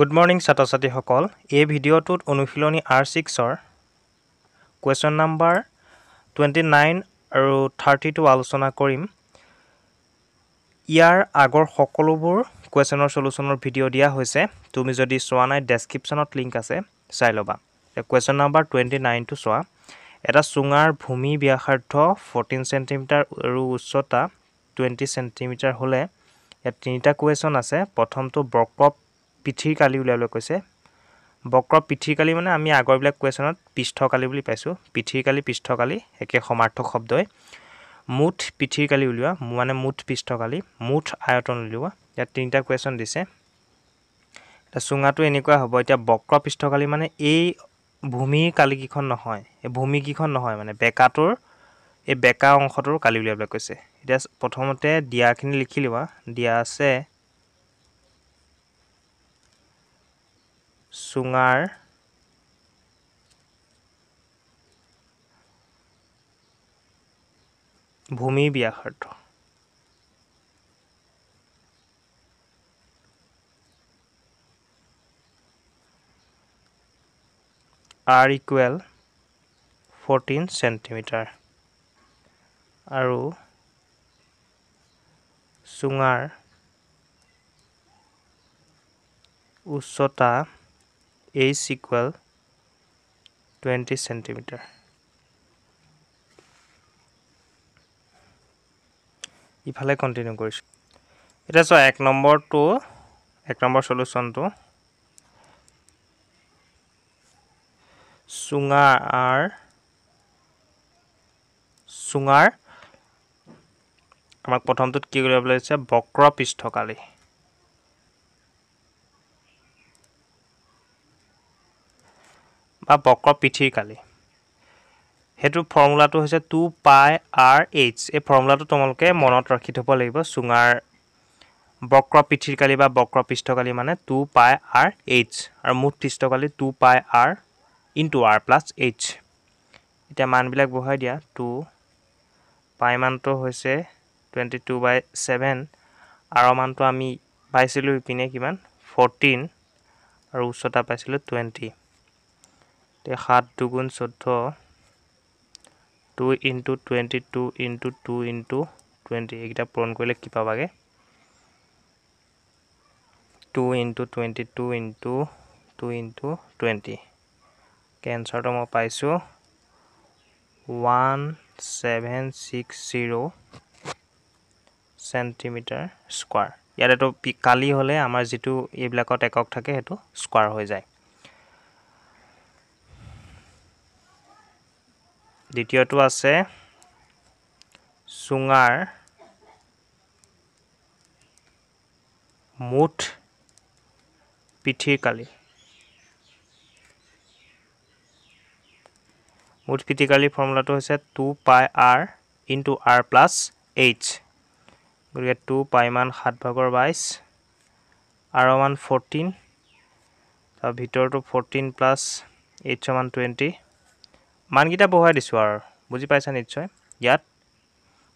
good morning ছাত্ৰ ছাত্ৰীসকল এই ভিডিঅ'টোত অনুশীলনী আৰ ছিক্সৰ কুৱেশ্যন নাম্বাৰ টুৱেণ্টি নাইন আৰু থাৰ্টি টু আলোচনা কৰিম ইয়াৰ আগৰ সকলোবোৰ কুৱেশ্যনৰ চলুচনৰ ভিডিঅ' দিয়া হৈছে তুমি যদি চোৱা নাই ডেছক্ৰিপশ্যনত লিংক আছে চাই ল'বা কুৱেশ্যন নাম্বাৰ টুৱেণ্টি নাইনটো চোৱা এটা চুঙাৰ ভূমি ব্যাসাৰ্ধ ফৰ্টিন চেণ্টিমিটাৰ আৰু উচ্চতা টুৱেণ্টি চেণ্টিমিটাৰ হ'লে ইয়াত তিনিটা কুৱেশ্যন আছে প্ৰথমটো বৰ্কপ পিঠিৰ কালি উলিয়াবলৈ কৈছে বক্ৰ পিঠিৰ কালি মানে আমি আগৰবিলাক কুৱেশ্যনত পৃষ্ঠকালি বুলি পাইছোঁ পিঠিৰ কালি পৃষ্ঠকালি একে সমাৰ্থক শব্দই মুঠ পিঠিৰ কালি উলিওৱা মানে মুঠ পৃষ্ঠকালি মুঠ আয়তন উলিওৱা ইয়াত তিনিটা কুৱেশ্যন দিছে এতিয়া চুঙাটো এনেকুৱা হ'ব এতিয়া বক্ৰ পৃষ্ঠকালি মানে এই ভূমিৰ কালিকেইখন নহয় এই ভূমিকেইখন নহয় মানে বেকাটোৰ এই বেকা অংশটোৰ কালি উলিয়াবলৈ কৈছে এতিয়া প্ৰথমতে দিয়াখিনি লিখি লোৱা দিয়া আছে চুঙাৰ ভূমি ব্যাসাৰ্থ আৰ ইকুৱেল ফৰ্টিন চেণ্টিমিটাৰ আৰু চুঙাৰ উচ্চতা h equal 20 centimeter if I continue goes it is a act number two act number solution to sungar are sungar আমাক প্রথমটোত কি কৰিব লাগিছে বক্ৰ পিষ্ঠকালী বা বক্ৰ পিঠিৰ কালি সেইটো ফৰ্মুলাটো হৈছে টু পাই আৰ এইচ এই ফৰ্মুলাটো তোমালোকে মনত ৰাখি থ'ব লাগিব চুঙাৰ বক্ৰ পিঠিৰ কালি বা বক্ৰ পৃষ্ঠকালি মানে টু পাই আৰ এইচ আৰু মুঠ পৃষ্ঠকালি two pi R into R plus H এতিয়া মানবিলাক বহাই দিয়া টু পাই মানটো হৈছে twenty two by seven R মানটো আমি পাইছিলোঁ ইপিনে কিমান ফৰ্টিন আৰু উচ্চতা পাইছিলোঁ টুৱেণ্টি তে সাত দুগুণ চৈধ্য two into twenty two into two into twenty এইকেইটা পূৰণ কৰিলে কি পাবাগৈ two into twenty two into two into twenty কেঞ্চাৰটো মই পাইছোঁ one seven six zero' centimetre square ইয়াতেতো কালি হ'লে আমাৰ যিটো এইবিলাকত একক থাকে সেইটো স্কোৱাৰ হৈ যায় দ্বিতীয়টো আছে চুঙাৰ মুঠ পিঠিকালি মুঠ পিঠিকালিৰ ফৰ্মুলাটো হৈছে two pi R into R plus H গতিকে টু পাই মান সাত ভাগৰ বাইছ আৰ মান ফৰ্টিন তাৰ ভিতৰটো ফৰ্টিন প্লাছ এইচ মান টুৱেণ্টি মানকেইটা বহুৱাই দিছোঁ আৰু বুজি পাইছা নিশ্চয় ইয়াত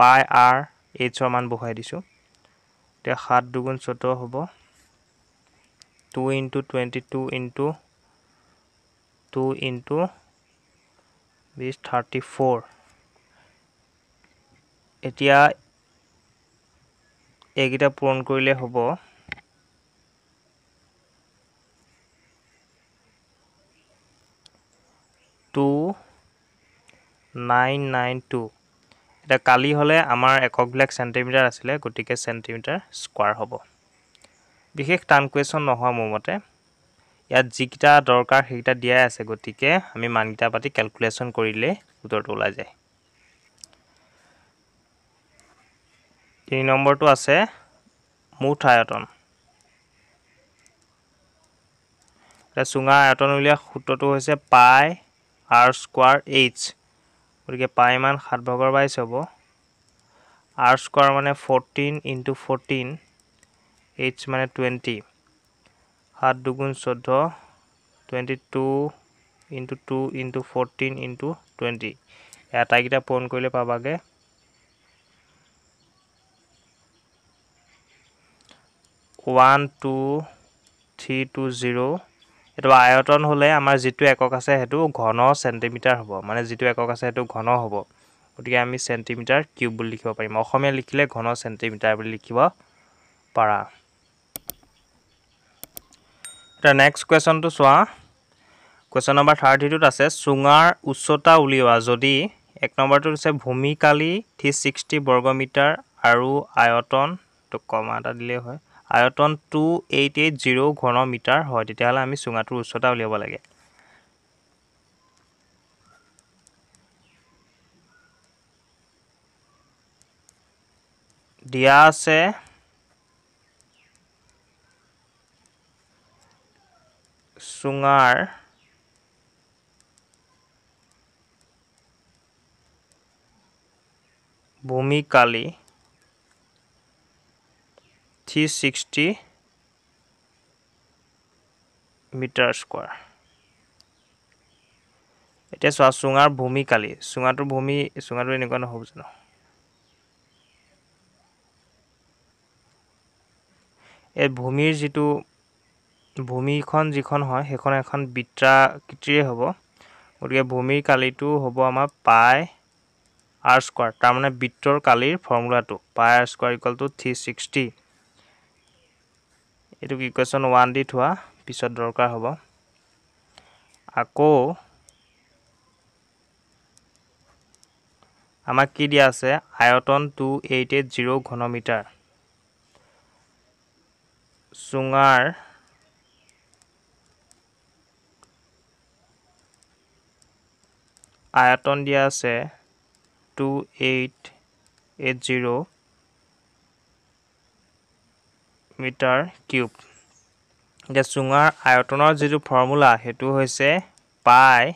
পাই আৰ এইচৰ মান বহুৱাই দিছোঁ এতিয়া সাত দুগুণ চৈধ্য হ'ব two into twenty two into two into বিছ থাৰ্টি ফ'ৰ এতিয়া এইকেইটা পূৰণ কৰিলে হ'ব টু নাইন নাইন টু এতিয়া কালি হ'লে আমাৰ এককবিলাক চেণ্টিমিটাৰ আছিলে গতিকে চেণ্টিমিটাৰ স্কুৱাৰ হ'ব বিশেষ টান কুৱেশ্যন নহয় মোৰ মতে ইয়াত যিকেইটা দৰকাৰ সেইকেইটা দিয়াই আছে গতিকে আমি মানকেইটা পাতি কেলকুলেশ্যন কৰিলেই উত্তৰটো ওলাই যায় তিনি নম্বৰটো আছে মুঠ আয়তন এতিয়া চুঙা আয়তন উলিওৱা সূত্ৰটো হৈছে পাই আৰ স্কুৱাৰ এইচ গতিকে পাই মান সাত ভাগৰ বাইছ হ'ব আৰ স্কোৱাৰ মানে ফৰ্টিন ইনটু ফৰ্টিন এইচ মানে টুৱেণ্টি সাত দুগুণ চৈধ্য twenty two into two into fourteen into twenty আটাইকেইটা পূৰণ কৰিলে পাবাগে one two three two zero' এইটো আয়তন হ'লে আমাৰ যিটো একক আছে সেইটো ঘন চেণ্টিমিটাৰ হ'ব মানে যিটো একক আছে সেইটো ঘন হ'ব গতিকে আমি চেণ্টিমিটাৰ কিউব বুলি লিখিব পাৰিম অসমীয়া লিখিলে ঘন চেণ্টিমিটাৰ বুলি লিখিব পাৰা এতিয়া নেক্সট কুৱেশ্যনটো চোৱা কুৱেশ্যন নম্বৰ থাৰ্টিটোত আছে চুঙাৰ উচ্চতা উলিওৱা যদি এক নম্বৰটোত হৈছে ভূমিকালি থ্ৰী ছিক্সটি বৰ্গমিটাৰ আৰু আয়তন এইটো কমা এটা দিলেই হয় আয়তন টু এইট এইট জিৰ' ঘন মিটাৰ হয় তেতিয়াহ'লে আমি চুঙাটোৰ উচ্চতা উলিয়াব লাগে দিয়া আছে চুঙাৰ ভূমিকালী থ্ৰী ছিক্সটি মিটাৰ স্কুৱাৰ এতিয়া চোৱা চুঙাৰ ভূমি কালি চুঙাটোৰ ভূমি চুঙাটো এনেকুৱা নহ'ব জানো এই ভূমিৰ যিটো ভূমিখন যিখন হয় সেইখন এখন বিত্ৰাকৃতিৰে হ'ব গতিকে ভূমিৰ কালিটো হ'ব আমাৰ পাই আৰ স্কুৱাৰ তাৰমানে বিত্তৰ কালিৰ ফৰ্মুলাটো pi R square equal to three sixty এইটো কি কুৱেশ্যন ওৱান দি থোৱা পিছত দৰকাৰ হ'ব আকৌ আমাক কি দিয়া আছে আয়তন টু এইট এইট জিৰ' ঘনমিটাৰ চুঙাৰ আয়তন দিয়া আছে two eight eight zero' metre cube এতিয়া চুঙাৰ আয়তনৰ যিটো ফৰ্মুলা সেইটো হৈছে পাই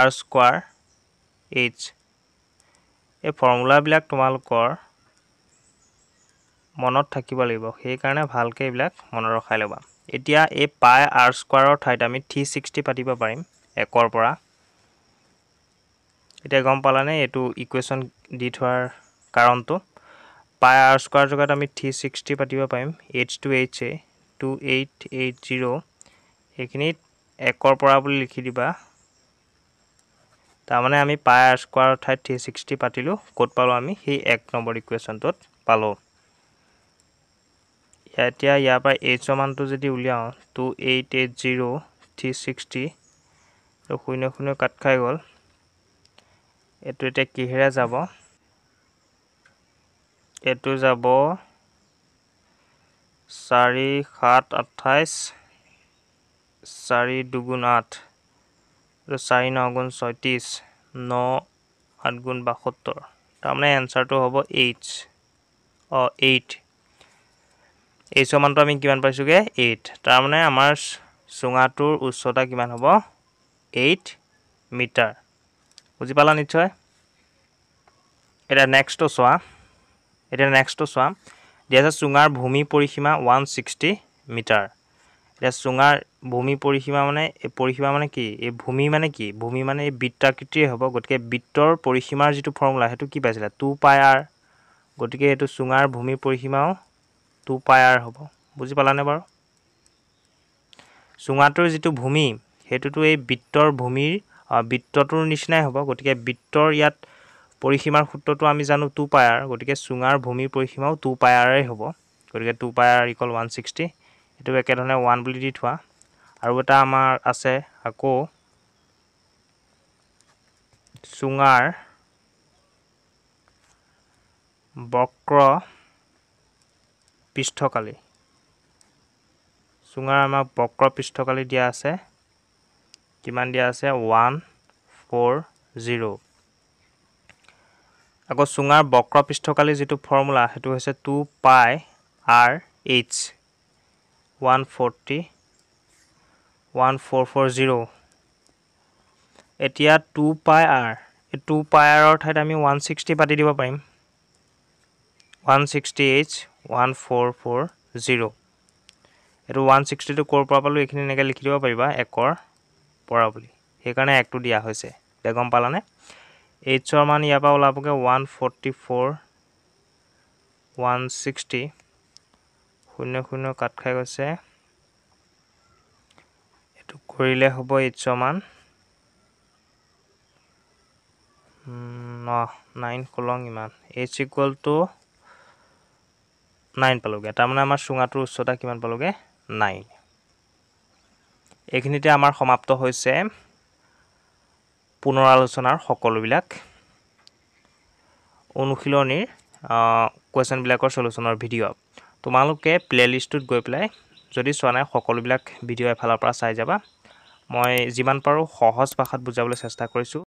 আৰ স্কুৱাৰ এইচ এই ফৰ্মুলাবিলাক তোমালোকৰ মনত থাকিব লাগিব সেইকাৰণে ভালকৈ এইবিলাক মনত ৰখাই ল'বা এতিয়া এই পাই আৰ স্কুৱাৰৰ ঠাইত আমি থ্ৰী ছিক্সটি পাতিব পাৰিম একৰ পৰা এতিয়া গম পালানে এইটো ইকুৱেশ্যন দি থোৱাৰ কাৰণটো পাই আৰ স্কুৱাৰ জেগাত আমি থ্ৰী ছিক্সটি পাতিব পাৰিম এইচ টু এইচ এ টু এইট এইট জিৰ' সেইখিনিত একৰ পৰা বুলি লিখি দিবা তাৰমানে আমি পাই আৰ স্কুৱাৰ ঠাইত থ্ৰী ছিক্সটি পাতিলোঁ ক'ত পালোঁ আমি সেই এক নম্বৰ ইকুৱেশ্যনটোত পালোঁ ইয়াৰ এতিয়া ইয়াৰ পৰা এইচৰ মানটো যদি উলিয়াওঁ two eight eight zero' three sixty শূন্য শূন্য কাট খাই গ'ল এইটো এতিয়া কিহেৰে যাব এইটো যাব চাৰি সাত আঠাইছ চাৰি দুগুণ আঠ চাৰি ন গুণ ছয়ত্ৰিছ ন আঠগুণ বাসত্তৰ তাৰমানে এনচাৰটো হ'ব এইট অঁ এইট এইচৰ মানটো আমি কিমান পাইছোঁগৈ এইট তাৰমানে আমাৰ চুঙাটোৰ উচ্চতা কিমান হ'ব এইট মিটাৰ বুজি পালা নিশ্চয় এতিয়া নেক্সটটো চোৱা এতিয়া নেক্সটটো চোৱা দিয়া আছে চুঙাৰ ভূমি পৰিসীমা ওৱান ছিক্সটি মিটাৰ এতিয়া চুঙাৰ ভূমি পৰিসীমা মানে এই পৰিসীমা মানে কি এই ভূমি মানে কি ভূমি মানে এই বৃত্তাকৃতিয়ে হ'ব গতিকে বৃত্তৰ পৰিসীমাৰ যিটো ফৰ্মুলা সেইটো কি পাইছিলে টু পাই আৰ গতিকে এইটো চুঙাৰ ভূমি পৰিসীমাও টু পাই আৰ হ'ব বুজি পালানে বাৰু চুঙাটোৰ যিটো ভূমি সেইটোতো এই বৃত্তৰ ভূমিৰ বৃত্তটোৰ নিচিনাই হ'ব গতিকে বৃত্তৰ ইয়াত পৰিসীমাৰ সূত্ৰটো আমি জানো টু পাই আৰ গতিকে চুঙাৰ ভূমিৰ পৰিসীমাও টু পাই আৰেই হ'ব গতিকে two pi R equal one sixty এইটো একেধৰণে ওৱান বুলি দি থোৱা আৰু এটা আমাৰ আছে আকৌ চুঙাৰ বক্ৰ পৃষ্ঠকালী চুঙাৰ আমাৰ বক্ৰ পৃষ্ঠকালী দিয়া আছে কিমান দিয়া আছে ওৱান ফ'ৰ জিৰ' আকৌ চুঙাৰ বক্ৰ বক্ৰপৃষ্ঠকালী যিটো ফৰ্মুলা সেইটো হৈছে two pi R H one forty one four four zero' এতিয়া টু পাই আৰ এই টু পাই আৰৰ ঠাইত আমি ওৱান ছিক্সটি পাতি দিব পাৰিম one sixty H one four four zero' এইটো ওৱান ছিক্সটিটো ক'ৰ পৰা পালোঁ এইখিনি এনেকৈ লিখি দিব পাৰিবা একৰ পৰা বুলি সেইকাৰণে একটো দিয়া হৈছে বেগম পালানে এইচৰ মান ইয়াৰ পৰা ওলাবগৈ one forty four one sixty শূন্য শূন্য কাট খাই গৈছে এইটো কৰিলে হ'ব এইচৰ মান নাইন কলং ইমান এইচ ইকুৱেল টু নাইন পালোঁগৈ তাৰমানে আমাৰ চুঙাটোৰ উচ্চতা কিমান পালোঁগৈ নাইন এইখিনিতে আমাৰ সমাপ্ত হৈছে পুনৰ আলোচনাৰ সকলোবিলাক অনুশীলনীৰ কুৱেশ্যনবিলাকৰ চলিউশ্যনৰ ভিডিঅ' তোমালোকে প্লে'লিষ্টটোত গৈ পেলাই যদি চোৱা নাই সকলোবিলাক ভিডিঅ' এফালৰ পৰা চাই যাবা মই যিমান পাৰোঁ সহজ ভাষাত বুজাবলৈ চেষ্টা কৰিছোঁ